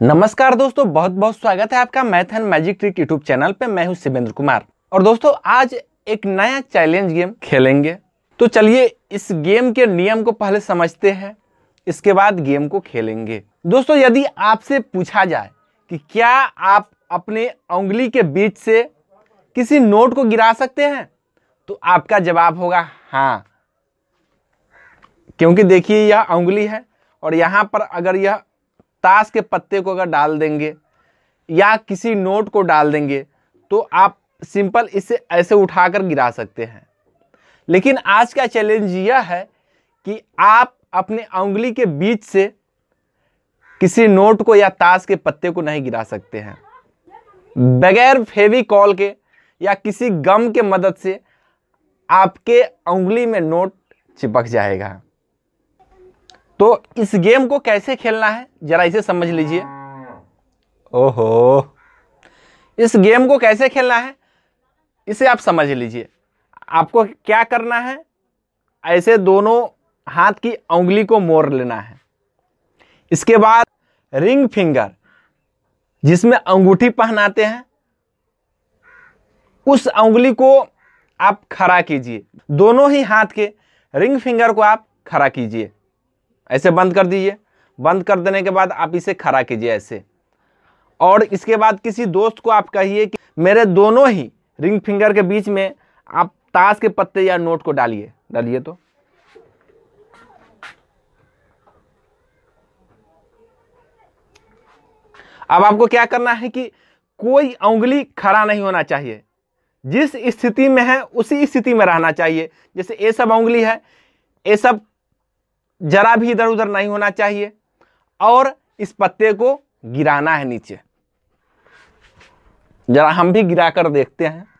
नमस्कार दोस्तों बहुत बहुत स्वागत है आपका math and magic trick YouTube channel पे मैं हूं शिवेंद्र कुमार और दोस्तों आज एक नया चैलेंज गेम खेलेंगे तो चलिए इस गेम के नियम को पहले समझते हैं इसके बाद गेम को खेलेंगे दोस्तों यदि आपसे पूछा जाए कि क्या आप अपने उंगली के बीच से किसी नोट को गिरा सकते हैं तो आपका जवाब होगा हाँ क्योंकि देखिए यह उंगली है और यहाँ पर अगर यह ताश के पत्ते को अगर डाल देंगे या किसी नोट को डाल देंगे तो आप सिंपल इसे ऐसे उठाकर गिरा सकते हैं लेकिन आज का चैलेंज यह है कि आप अपने उंगली के बीच से किसी नोट को या ताश के पत्ते को नहीं गिरा सकते हैं बगैर फेवी कॉल के या किसी गम के मदद से आपके उंगली में नोट चिपक जाएगा तो इस गेम को कैसे खेलना है जरा इसे समझ लीजिए ओहो इस गेम को कैसे खेलना है इसे आप समझ लीजिए आपको क्या करना है ऐसे दोनों हाथ की उंगली को मोड़ लेना है इसके बाद रिंग फिंगर जिसमें अंगूठी पहनाते हैं उस उंगली को आप खड़ा कीजिए दोनों ही हाथ के रिंग फिंगर को आप खड़ा कीजिए ऐसे बंद कर दीजिए बंद कर देने के बाद आप इसे खड़ा कीजिए ऐसे और इसके बाद किसी दोस्त को आप कहिए कि मेरे दोनों ही रिंग फिंगर के बीच में आप ताश के पत्ते या नोट को डालिए डालिए तो अब आपको क्या करना है कि कोई उंगली खड़ा नहीं होना चाहिए जिस स्थिति में है उसी स्थिति में रहना चाहिए जैसे ये सब उंगली है ये सब जरा भी इधर उधर नहीं होना चाहिए और इस पत्ते को गिराना है नीचे जरा हम भी गिरा कर देखते हैं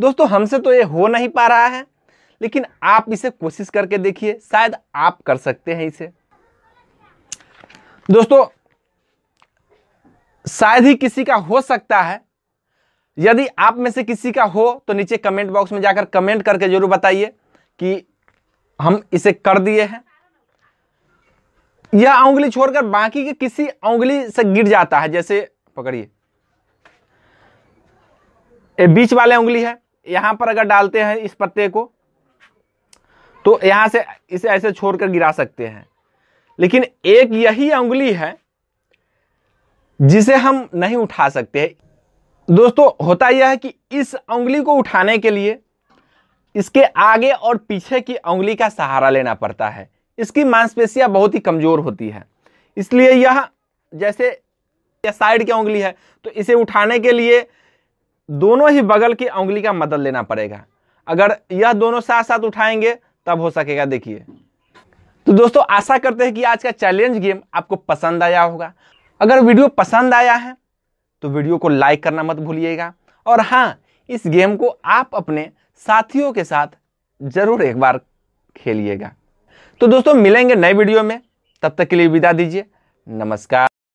दोस्तों हमसे तो ये हो नहीं पा रहा है लेकिन आप इसे कोशिश करके देखिए शायद आप कर सकते हैं इसे दोस्तों शायद ही किसी का हो सकता है यदि आप में से किसी का हो तो नीचे कमेंट बॉक्स में जाकर कमेंट करके जरूर बताइए कि हम इसे कर दिए हैं यह उंगली छोड़कर बाकी के किसी उंगली से गिर जाता है जैसे पकड़िए ये बीच वाले उंगली है यहां पर अगर डालते हैं इस पत्ते को तो यहां से इसे ऐसे छोड़कर गिरा सकते हैं लेकिन एक यही उंगली है जिसे हम नहीं उठा सकते दोस्तों होता यह है कि इस उंगली को उठाने के लिए इसके आगे और पीछे की उंगली का सहारा लेना पड़ता है इसकी मांसपेशियां बहुत ही कमज़ोर होती है इसलिए यह जैसे यह साइड की उंगली है तो इसे उठाने के लिए दोनों ही बगल की उंगली का मदद लेना पड़ेगा अगर यह दोनों साथ साथ उठाएंगे तब हो सकेगा देखिए तो दोस्तों आशा करते हैं कि आज का चैलेंज गेम आपको पसंद आया होगा अगर वीडियो पसंद आया है तो वीडियो को लाइक करना मत भूलिएगा और हाँ इस गेम को आप अपने साथियों के साथ ज़रूर एक बार खेलिएगा तो दोस्तों मिलेंगे नए वीडियो में तब तक के लिए विदा दीजिए नमस्कार